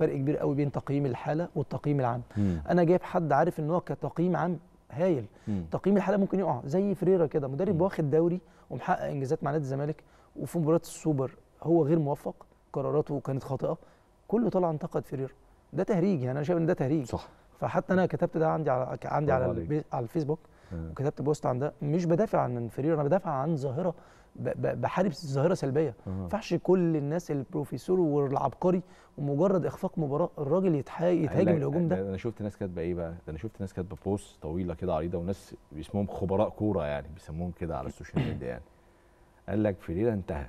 فرق كبير قوي بين تقييم الحاله والتقييم العام مم. انا جايب حد عارف ان هو كتقييم عام هايل مم. تقييم الحاله ممكن يقع زي فريرا كده مدرب مم. واخد دوري ومحقق انجازات مع نادي الزمالك وفي مباراه السوبر هو غير موفق قراراته كانت خاطئه كله طلع انتقد فريرا ده تهريج يعني انا شايف ان ده تهريج صح فحتى انا كتبت ده عندي على عندي على, على الفيسبوك آه. وكتبت بوست عن ده مش بدافع عن انفيريور انا بدافع عن ظاهره بحارب ظاهره سلبيه ما آه. ينفعش كل الناس البروفيسور والعبقري ومجرد اخفاق مباراه الراجل يتهاجم الهجوم ده انا شفت ناس كاتبه ايه بقى ده انا شفت ناس كاتبه بوست طويله كده عريضه وناس بيسموهم خبراء كوره يعني بيسموهم كده على السوشيال ميديا يعني قال لك فيريرا انتهى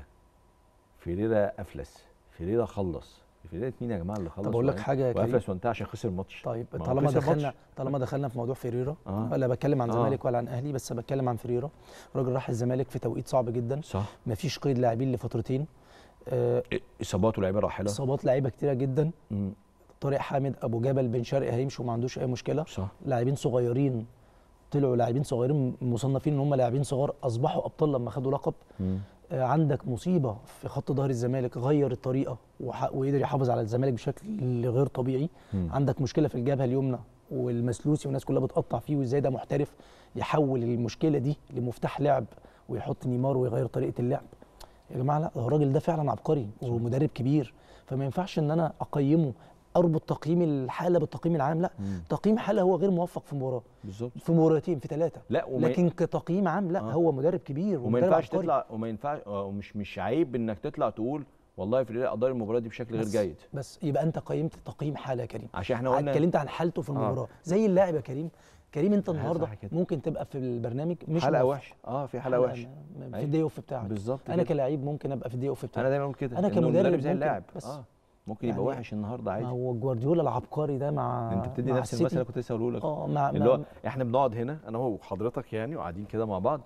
فيريرا افلس فيريرا خلص في بدايه مين يا جماعه اللي خلص طب اقول لك طيب. حاجه يا كريم وانت عشان خسر الماتش طيب طالما دخلنا طالما دخلنا في موضوع فيريرا آه. لا بتكلم عن آه. زمالك ولا عن اهلي بس بتكلم عن فيريرا راجل راح الزمالك في توقيت صعب جدا صح مفيش قيد لاعبين لفترتين آه إيه، اصابات ولاعيبه راحله اصابات لعيبه كتيره جدا طارق حامد ابو جبل بن شرقي هيمشوا ما عندوش اي مشكله صح لاعبين صغيرين طلعوا لاعبين صغيرين مصنفين ان هم لاعبين صغار اصبحوا ابطال لما خدوا لقب عندك مصيبه في خط ظهر الزمالك غير الطريقه وقدر يحافظ على الزمالك بشكل غير طبيعي م. عندك مشكله في الجبهه اليمنى والمسلوسي والناس كلها بتقطع فيه وازاي ده محترف يحول المشكله دي لمفتاح لعب ويحط نيمار ويغير طريقه اللعب يا جماعه لا الراجل ده فعلا عبقري ومدرب كبير فما ينفعش ان انا اقيمه اربط تقييم الحاله بالتقييم العام لا مم. تقييم حاله هو غير موفق في مباراه بالظبط في مباراتين في ثلاثه لا وما لكن كتقييم عام لا آه. هو مدرب كبير وما ينفعش تطلع وما ينفعش آه، ومش مش عيب انك تطلع تقول والله في فريق ادار المباراه دي بشكل غير جيد بس يبقى انت قيمت تقييم حاله يا كريم عشان احنا قلنا اتكلمت عن حالته في آه. المباراه آه. زي اللاعب يا كريم كريم انت النهارده ممكن تبقى في البرنامج مش حلقه وحشه اه في حلقه وحشه في أيوة. الدي اوف بتاعك بالظبط انا كلاعب ممكن ابقى في الدي اوف بتاعك انا دايما بقول كده انا كمدرب زي اللاعب بس آه. ممكن يعني يبقى وحش النهارده عادي هو جوارديولا العبقري ده مع انت بتدي نفس المثل اللي كنت لسه هقوله لك اه اللي هو احنا بنقعد هنا انا هو وحضرتك يعني وقاعدين كده مع بعض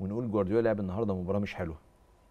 ونقول جوارديولا لعب النهارده مباراه مش حلوه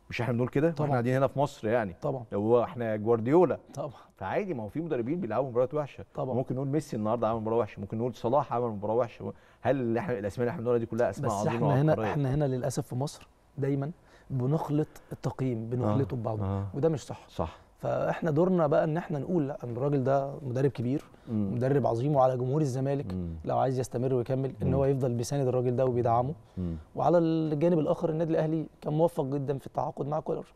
مش احنا بنقول كده طبعا قاعدين هنا في مصر يعني طبعا هو احنا جوارديولا طبعا فعادي ما هو في مدربين بيلعبوا مباريات وحشه طبعا ممكن نقول ميسي النهارده عمل مباراه وحشه ممكن نقول صلاح عمل مباراه وحشه هل احنا الاسماء اللي احنا بنقولها دي كلها اسماء عظيمه بس احنا هنا احنا هنا للاسف في مصر دايما بنخلط التقييم بنخلطه آه ببعضه آه وده مش صح صح فاحنا دورنا بقى ان احنا نقول لا الراجل ده مدرب كبير مم. مدرب عظيم وعلى جمهور الزمالك مم. لو عايز يستمر ويكمل ان هو يفضل بيساند الراجل ده وبيدعمه مم. وعلى الجانب الاخر النادي الاهلي كان موفق جدا في التعاقد مع كولر